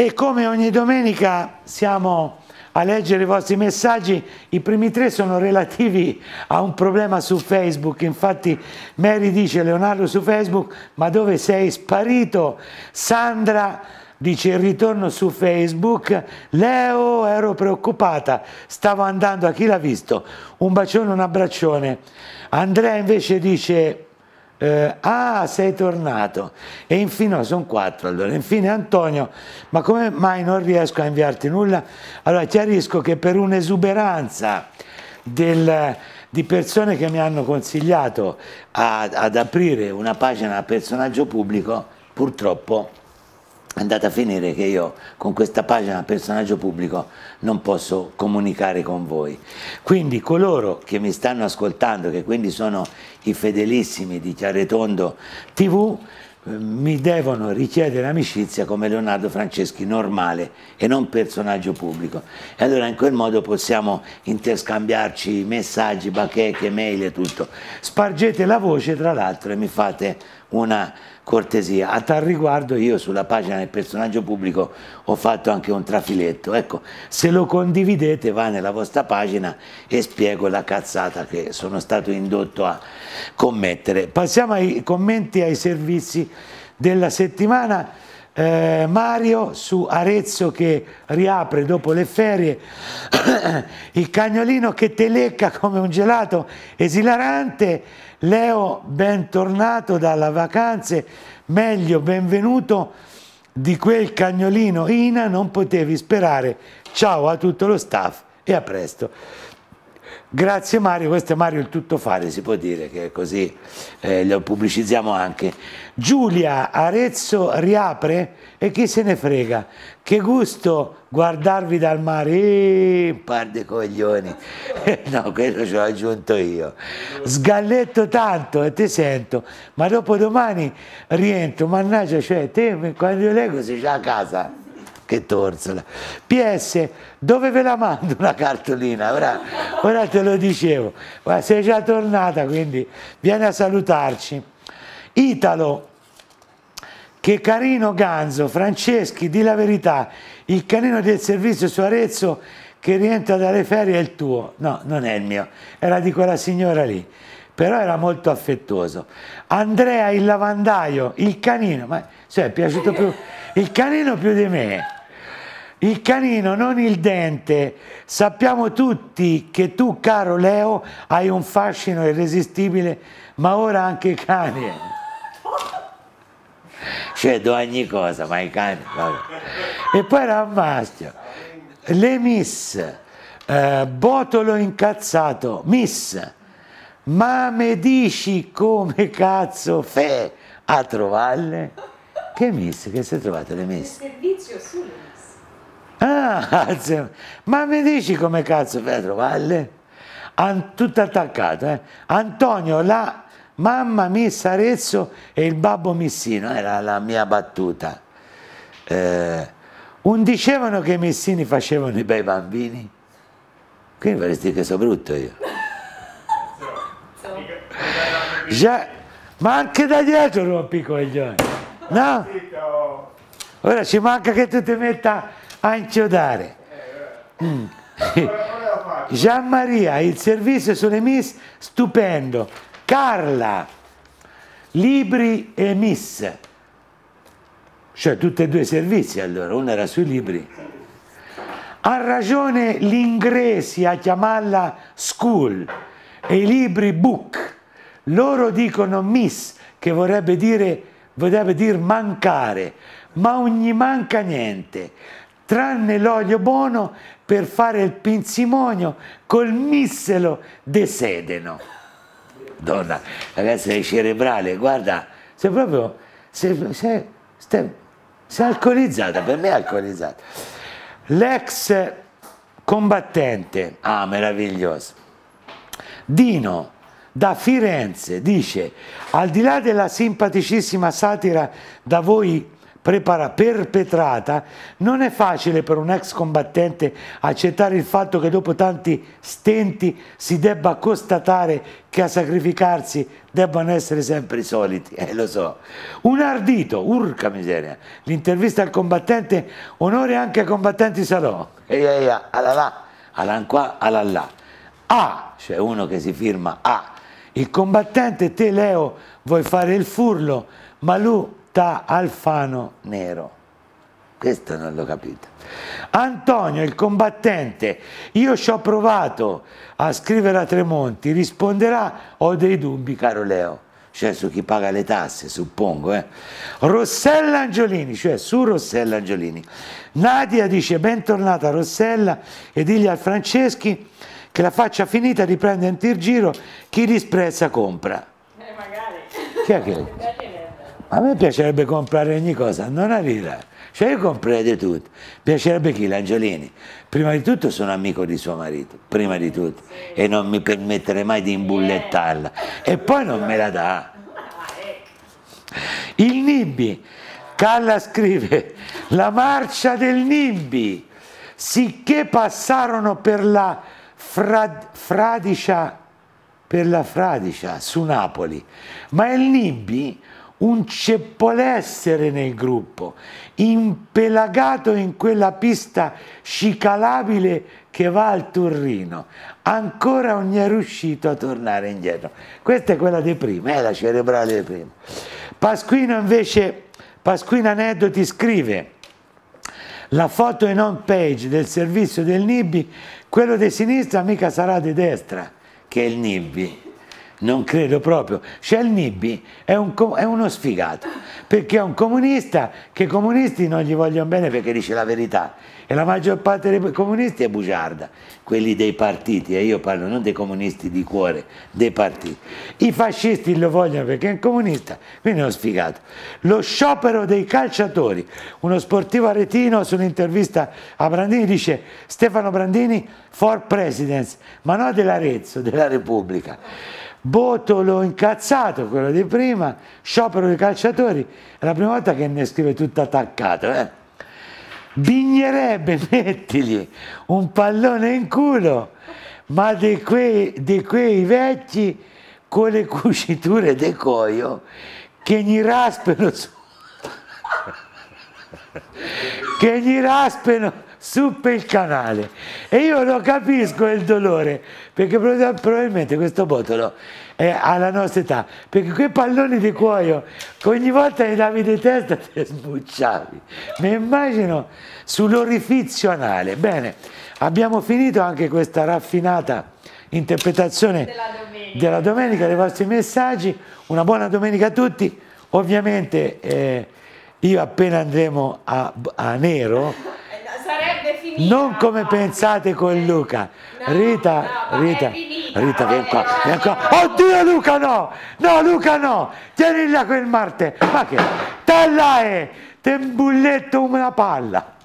E come ogni domenica siamo a leggere i vostri messaggi, i primi tre sono relativi a un problema su Facebook, infatti Mary dice Leonardo su Facebook, ma dove sei sparito? Sandra dice il ritorno su Facebook, Leo ero preoccupata, stavo andando a chi l'ha visto, un bacione, un abbraccione, Andrea invece dice eh, ah sei tornato e infine no, sono quattro allora infine Antonio ma come mai non riesco a inviarti nulla allora chiarisco che per un'esuberanza del di persone che mi hanno consigliato a, ad aprire una pagina a personaggio pubblico, purtroppo è andata a finire che io con questa pagina personaggio pubblico non posso comunicare con voi. Quindi coloro che mi stanno ascoltando, che quindi sono i fedelissimi di Chiaretondo TV, eh, mi devono richiedere amicizia come Leonardo Franceschi normale e non personaggio pubblico e allora in quel modo possiamo interscambiarci messaggi, bacheche, mail e tutto spargete la voce tra l'altro e mi fate una cortesia. A tal riguardo io sulla pagina del personaggio pubblico ho fatto anche un trafiletto. Ecco, se lo condividete va nella vostra pagina e spiego la cazzata che sono stato indotto a commettere. Passiamo ai commenti ai servizi della settimana eh, Mario su Arezzo che riapre dopo le ferie, il cagnolino che te lecca come un gelato esilarante, Leo bentornato dalle vacanze, meglio benvenuto di quel cagnolino Ina, non potevi sperare, ciao a tutto lo staff e a presto. Grazie Mario, questo è Mario il tuttofare, si può dire che così eh, lo pubblicizziamo anche. Giulia, Arezzo riapre e chi se ne frega? Che gusto guardarvi dal mare, eeeh, par di coglioni. no, quello ce l'ho aggiunto io. Sgalletto tanto e ti sento, ma dopo domani rientro, mannaggia, cioè te quando io leggo sei già a casa che torsola. PS, dove ve la mando una cartolina? Ora, ora te lo dicevo, ma sei già tornata, quindi vieni a salutarci. Italo, che carino ganzo, Franceschi, di la verità, il canino del servizio su Arezzo che rientra dalle ferie è il tuo. No, non è il mio, era di quella signora lì, però era molto affettuoso. Andrea il lavandaio, il canino, ma cioè, è piaciuto più il canino più di me. Il canino, non il dente. Sappiamo tutti che tu, caro Leo, hai un fascino irresistibile, ma ora anche i cani. Cedo ogni cosa, ma i cani... Vabbè. E poi era Rammastio, le miss, eh, Botolo incazzato, miss, ma me dici come cazzo fe a trovarle? Che miss, che si è trovate le miss? Il servizio sulle Ah, ma mi dici come cazzo Pedro Valle? An, tutto attaccato, eh? Antonio la mamma Miss Arezzo e il babbo Missino, era eh, la mia battuta. Eh, un dicevano che i Missini facevano i bei bambini. Quindi vorresti che sono brutto io. Già, ma anche da dietro rompi coglioni, no? Ora ci manca che tu ti metta a ah, inchiodare. Mm. Gian Maria, il servizio sulle Miss, stupendo. Carla, libri e Miss. Cioè, tutti e due i servizi allora, uno era sui libri. Ha ragione l'inglese a chiamarla school e i libri book. Loro dicono miss, che vorrebbe dire, vorrebbe dire mancare, ma non gli manca niente tranne l'olio buono per fare il pinzimonio col misselo de sedeno. Donna, ragazzi, sei cerebrale, guarda, sei proprio, sei, sei, sei, sei alcolizzata, per me è alcolizzata. L'ex combattente, ah meraviglioso, Dino, da Firenze dice al di là della simpaticissima satira da voi prepara perpetrata, non è facile per un ex combattente accettare il fatto che dopo tanti stenti si debba constatare che a sacrificarsi debbano essere sempre i soliti, eh lo so. Un ardito, urca miseria, l'intervista al combattente onore anche ai combattenti Salò. Ehi, ehi, alalà, alan qua, alan là. A, cioè uno che si firma A. Il combattente, te Leo, vuoi fare il furlo, ma lui da Alfano Nero. Questo non l'ho capito. Antonio, il combattente, io ci ho provato a scrivere a Tremonti, risponderà, ho dei dubbi, caro Leo. Cioè su chi paga le tasse, suppongo. Eh. Rossella Angiolini, cioè su Rossella Angiolini. Nadia dice, bentornata Rossella, e digli al Franceschi che la faccia finita riprende in tirgiro, chi disprezza compra. Eh, magari. Chi è che... Eh, a me piacerebbe comprare ogni cosa, non arriva. Cioè io comprerei di tutto. Piacerebbe chi? l'Angiolini, prima di tutto sono amico di suo marito, prima di tutto, e non mi permetterei mai di imbullettarla. E poi non me la dà. Il Nibbi, Calla scrive, la marcia del Nibbi, sicché passarono per la frad, fradicia, per la fradicia su Napoli, ma il Nibbi un ceppolessere nel gruppo, impelagato in quella pista scicalabile che va al Turrino. Ancora non è riuscito a tornare indietro. Questa è quella di prima, è la cerebrale di prima. Pasquino invece, Pasquino Aneddoti scrive la foto in home page del servizio del Nibbi, quello di sinistra mica sarà di destra, che è il Nibbi non credo proprio. Scialnibbi è, un, è uno sfigato, perché è un comunista che i comunisti non gli vogliono bene perché dice la verità. E la maggior parte dei comunisti è bugiarda, quelli dei partiti, e io parlo non dei comunisti di cuore, dei partiti. I fascisti lo vogliono perché è un comunista, quindi è uno sfigato. Lo sciopero dei calciatori, uno sportivo aretino sull'intervista a Brandini dice Stefano Brandini for presidents, ma no dell'Arezzo, della Repubblica. Botolo incazzato, quello di prima, sciopero dei calciatori, è la prima volta che ne scrive tutto attaccato. Eh? Bignerebbe, mettigli un pallone in culo, ma di quei, di quei vecchi con le cuciture de coio che gli raspano su che gli raspano su per il canale e io lo capisco il dolore perché probabilmente questo botolo è alla nostra età perché quei palloni di cuoio ogni volta che davi di testa ti sbucciavi mi immagino sull'orifizio anale bene abbiamo finito anche questa raffinata interpretazione della domenica. della domenica, dei vostri messaggi una buona domenica a tutti ovviamente eh, io appena andremo a, a nero finita. Non come pensate con Luca. No, Rita, no, Rita, Rita, vieni qua, vieni qua. Oddio Luca no! No Luca no! Tieni là quel Marte. Ma che? Tella è! Te un una palla.